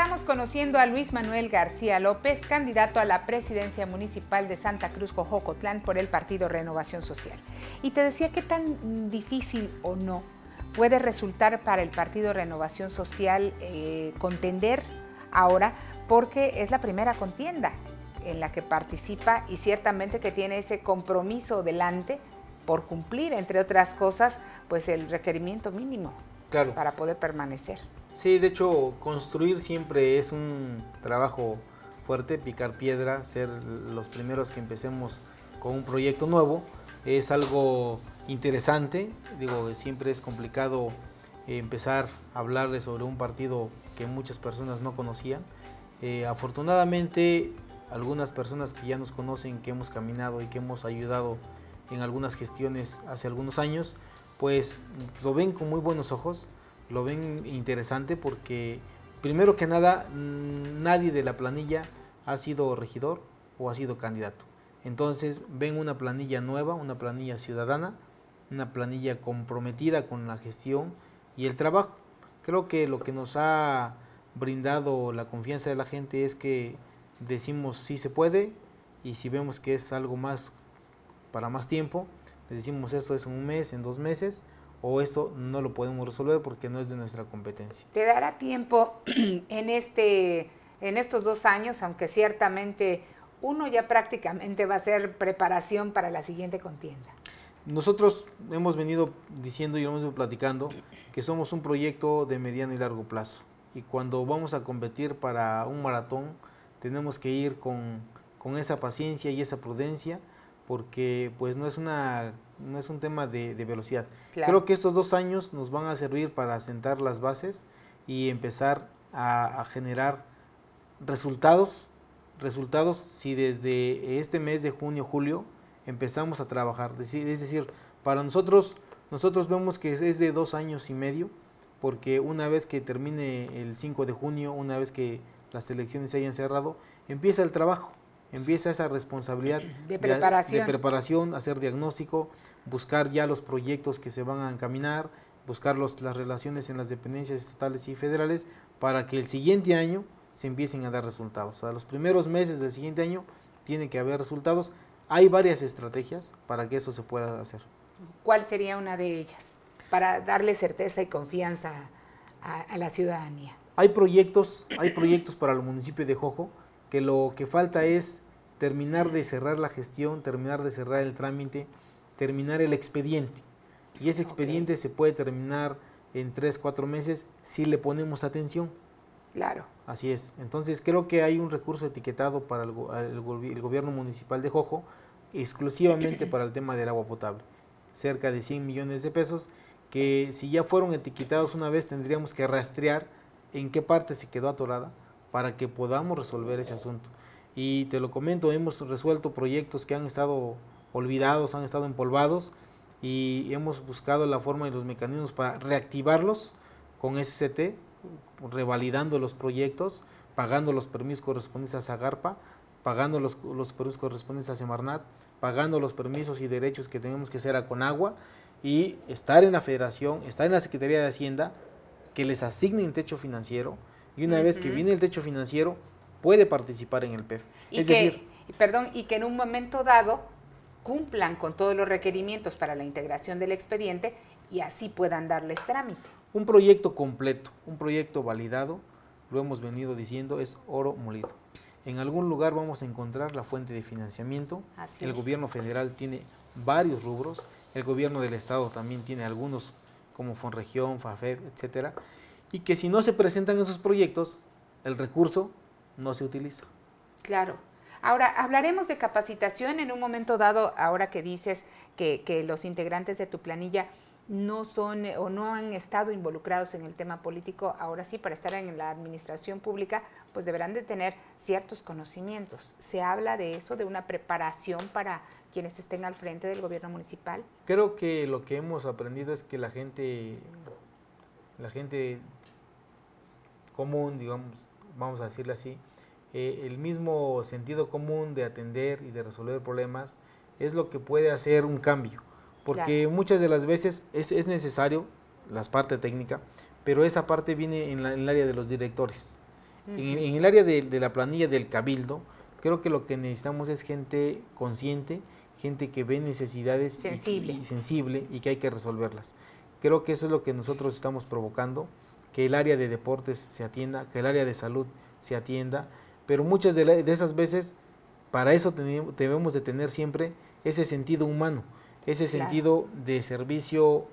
Estamos conociendo a Luis Manuel García López, candidato a la presidencia municipal de Santa Cruz Cojocotlán por el Partido Renovación Social. Y te decía qué tan difícil o no puede resultar para el Partido Renovación Social eh, contender ahora porque es la primera contienda en la que participa y ciertamente que tiene ese compromiso delante por cumplir, entre otras cosas, pues el requerimiento mínimo para poder permanecer. Sí, de hecho, construir siempre es un trabajo fuerte, picar piedra, ser los primeros que empecemos con un proyecto nuevo. Es algo interesante, digo, siempre es complicado empezar a hablarle sobre un partido que muchas personas no conocían. Eh, afortunadamente, algunas personas que ya nos conocen, que hemos caminado y que hemos ayudado en algunas gestiones hace algunos años, pues lo ven con muy buenos ojos lo ven interesante porque, primero que nada, mm, nadie de la planilla ha sido regidor o ha sido candidato. Entonces ven una planilla nueva, una planilla ciudadana, una planilla comprometida con la gestión y el trabajo. Creo que lo que nos ha brindado la confianza de la gente es que decimos si se puede y si vemos que es algo más para más tiempo, le decimos esto es un mes, en dos meses, o esto no lo podemos resolver porque no es de nuestra competencia. ¿Te dará tiempo en, este, en estos dos años, aunque ciertamente uno ya prácticamente va a ser preparación para la siguiente contienda? Nosotros hemos venido diciendo y lo hemos venido platicando que somos un proyecto de mediano y largo plazo. Y cuando vamos a competir para un maratón, tenemos que ir con, con esa paciencia y esa prudencia, porque pues no es una no es un tema de, velocidad. Creo que estos dos años nos van a servir para sentar las bases y empezar a, generar resultados, resultados si desde este mes de junio, julio, empezamos a trabajar. Es decir, para nosotros, nosotros vemos que es de dos años y medio, porque una vez que termine el 5 de junio, una vez que las elecciones se hayan cerrado, empieza el trabajo empieza esa responsabilidad de preparación, de, preparación hacer diagnóstico, buscar ya los proyectos que se van a encaminar, buscar las relaciones en las dependencias estatales y federales para que el siguiente año se empiecen a dar resultados. O sea, los primeros meses del siguiente año tiene que haber resultados. Hay varias estrategias para que eso se pueda hacer. ¿Cuál sería una de ellas para darle certeza y confianza a, a la ciudadanía? Hay proyectos, hay proyectos para el municipio de Jojo que lo que falta es terminar de cerrar la gestión, terminar de cerrar el trámite, terminar el expediente. Y ese expediente se puede terminar en tres, cuatro meses si le ponemos atención. Claro. Así es. Entonces creo que hay un recurso etiquetado para el gobierno municipal de Jojo exclusivamente para el tema del agua potable. Cerca de 100 millones de pesos que si ya fueron etiquetados una vez tendríamos que rastrear en qué parte se quedó atorada para que podamos resolver ese asunto. Y te lo comento, hemos resuelto proyectos que han estado olvidados, han estado empolvados y hemos buscado la forma y los mecanismos para reactivarlos con SCT, revalidando los proyectos, pagando los permisos correspondientes a Zagarpa, pagando los, los permisos correspondientes a Semarnat, pagando los permisos y derechos que tenemos que hacer a Conagua y estar en la federación, estar en la Secretaría de Hacienda, que les asigne asignen techo financiero, y una vez que viene el techo financiero, puede participar en el PEF. es decir, perdón, y que en un momento dado cumplan con todos los requerimientos para la integración del expediente y así puedan darles trámite. Un proyecto completo, un proyecto validado, lo hemos venido diciendo, es oro molido. En algún lugar vamos a encontrar la fuente de financiamiento. el gobierno federal tiene varios rubros, el gobierno del estado también tiene algunos como Fonregión, FAFED, etcétera y que si no se presentan esos proyectos, el recurso no se utiliza. Claro. Ahora, hablaremos de capacitación en un momento dado, ahora que dices que, los integrantes de tu planilla no son eh, o no han estado involucrados en el tema político, ahora sí, para estar en la administración pública, pues deberán de tener ciertos conocimientos. ¿Se habla de eso, de una preparación para quienes estén al frente del gobierno municipal? Creo que lo que hemos aprendido es que la gente, la gente común, digamos, vamos a decirle así, eh, el mismo sentido común de atender y de resolver problemas es lo que puede hacer un cambio. Porque muchas de las veces es, necesario la parte técnica, pero esa parte viene en, el área de los directores. en, el área de, la planilla del cabildo, creo que lo que necesitamos es gente consciente, gente que ve necesidades sensibles y sensible y que hay que resolverlas. Creo que eso es lo que nosotros estamos provocando que el área de deportes se atienda, que el área de salud se atienda, pero muchas de, esas veces para eso debemos de tener siempre ese sentido humano, ese sentido de servicio,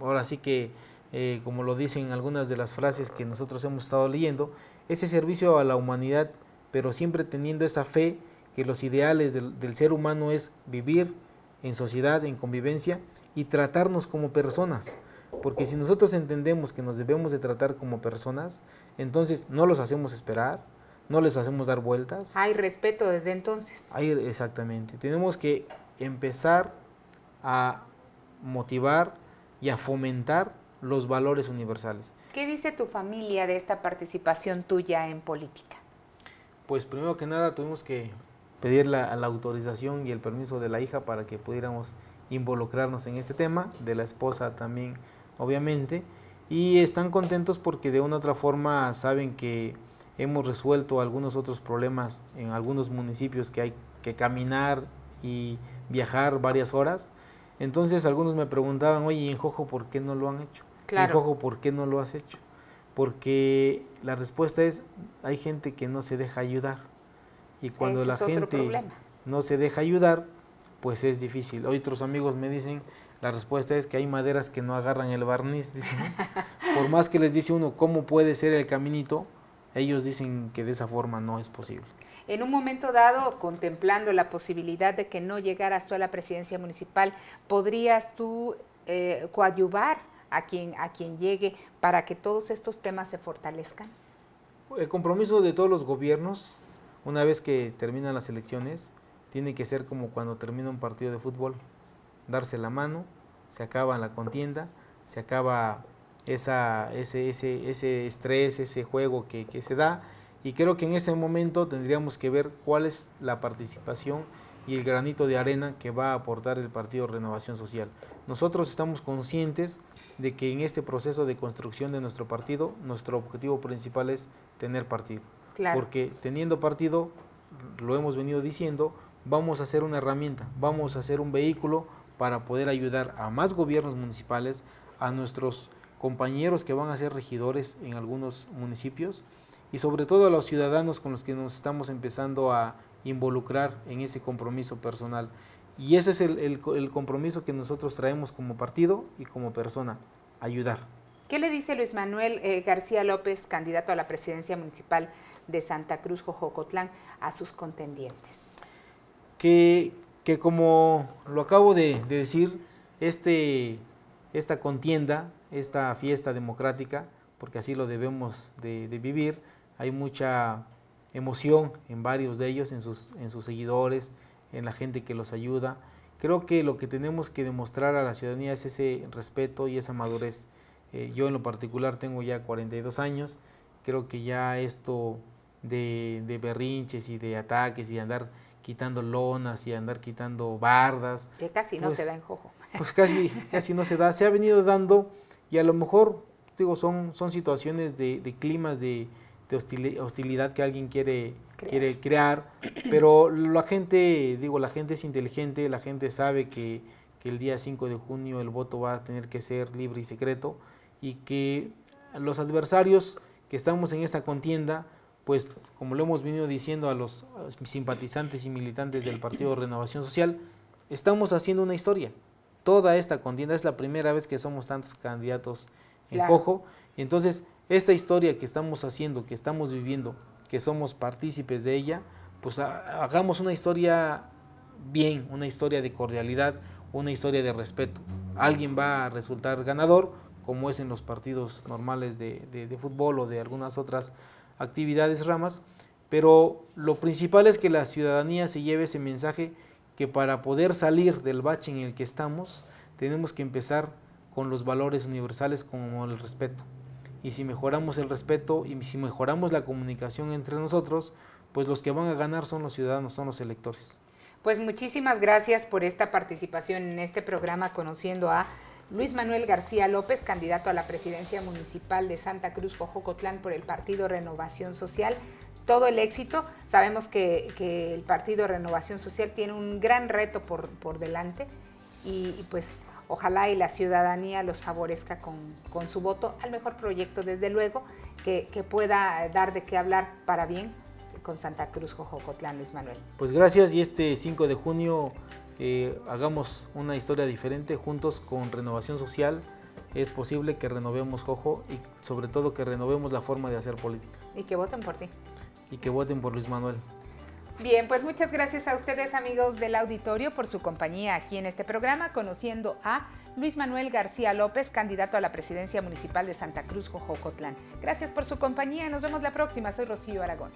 ahora sí que eh, como lo dicen algunas de las frases que nosotros hemos estado leyendo, ese servicio a la humanidad, pero siempre teniendo esa fe que los ideales del, del ser humano es vivir en sociedad, en convivencia y tratarnos como personas porque si nosotros entendemos que nos debemos de tratar como personas, entonces no los hacemos esperar, no les hacemos dar vueltas. Hay respeto desde entonces. exactamente. Tenemos que empezar a motivar y a fomentar los valores universales. ¿Qué dice tu familia de esta participación tuya en política? Pues primero que nada tuvimos que pedir la, la autorización y el permiso de la hija para que pudiéramos involucrarnos en este tema, de la esposa también obviamente, y están contentos porque de una u otra forma saben que hemos resuelto algunos otros problemas en algunos municipios que hay que caminar y viajar varias horas. Entonces algunos me preguntaban, oye, en Jojo por qué no lo han hecho? Claro. En Jojo por qué no lo has hecho? Porque la respuesta es, hay gente que no se deja ayudar. Y cuando la gente no se deja ayudar, pues es difícil. otros amigos me dicen, la respuesta es que hay maderas que no agarran el barniz. Por más que les dice uno cómo puede ser el caminito, ellos dicen que de esa forma no es posible. En un momento dado, contemplando la posibilidad de que no llegaras tú a la presidencia municipal, ¿podrías tú eh, coadyuvar a quien, a quien llegue para que todos estos temas se fortalezcan? El compromiso de todos los gobiernos, una vez que terminan las elecciones, tiene que ser como cuando termina un partido de fútbol, darse la mano, se acaba la contienda, se acaba esa, ese, ese, ese estrés, ese juego que, que se da. Y creo que en ese momento tendríamos que ver cuál es la participación y el granito de arena que va a aportar el Partido Renovación Social. Nosotros estamos conscientes de que en este proceso de construcción de nuestro partido, nuestro objetivo principal es tener partido. Porque teniendo partido, lo hemos venido diciendo, vamos a hacer una herramienta, vamos a hacer un vehículo para poder ayudar a más gobiernos municipales, a nuestros compañeros que van a ser regidores en algunos municipios y sobre todo a los ciudadanos con los que nos estamos empezando a involucrar en ese compromiso personal. Y ese es el, compromiso que nosotros traemos como partido y como persona, ayudar. ¿Qué le dice Luis Manuel eh, García López, candidato a la presidencia municipal de Santa Cruz, Jojocotlán, a sus contendientes? que, como lo acabo de, decir, este, esta contienda, esta fiesta democrática, porque así lo debemos de, vivir, hay mucha emoción en varios de ellos, en sus, en sus seguidores, en la gente que los ayuda. Creo que lo que tenemos que demostrar a la ciudadanía es ese respeto y esa madurez. Eh, yo en lo particular tengo ya 42 años, creo que ya esto de, de berrinches y de ataques y de andar quitando lonas y andar quitando bardas. Que casi no se pues, da en Jojo. Pues casi, casi no se da. Se ha venido dando y a lo mejor, digo, son, son situaciones de, climas de, hostilidad que alguien quiere crear. quiere crear, pero la gente, digo, la gente es inteligente, la gente sabe que, que el día 5 de junio el voto va a tener que ser libre y secreto y que los adversarios que estamos en esta contienda, pues como lo hemos venido diciendo a los simpatizantes y militantes del Partido Renovación Social, estamos haciendo una historia. Toda esta contienda es la primera vez que somos tantos candidatos en cojo. Entonces, esta historia que estamos haciendo, que estamos viviendo, que somos partícipes de ella, pues hagamos una historia bien, una historia de cordialidad, una historia de respeto. Alguien va a resultar ganador, como es en los partidos normales de, de fútbol o de algunas otras actividades, ramas, pero lo principal es que la ciudadanía se lleve ese mensaje que para poder salir del bache en el que estamos, tenemos que empezar con los valores universales como el respeto. Y si mejoramos el respeto y si mejoramos la comunicación entre nosotros, pues los que van a ganar son los ciudadanos, son los electores. Pues muchísimas gracias por esta participación en este programa Conociendo a Luis Manuel García López, candidato a la presidencia municipal de Santa Cruz, Cojocotlán, por el partido Renovación Social. Todo el éxito. Sabemos que, el partido Renovación Social tiene un gran reto por, delante y, pues ojalá y la ciudadanía los favorezca con, su voto al mejor proyecto, desde luego, que, pueda dar de qué hablar para bien con Santa Cruz, Cojocotlán, Luis Manuel. Pues gracias y este 5 de junio eh, hagamos una historia diferente juntos con renovación social. Es posible que renovemos Jojo y sobre todo que renovemos la forma de hacer política. Y que voten por ti. Y que voten por Luis Manuel. Bien, pues muchas gracias a ustedes amigos del auditorio por su compañía aquí en este programa, conociendo a Luis Manuel García López, candidato a la presidencia municipal de Santa Cruz, Cotlán. Gracias por su compañía, nos vemos la próxima, soy Rocío Aragón.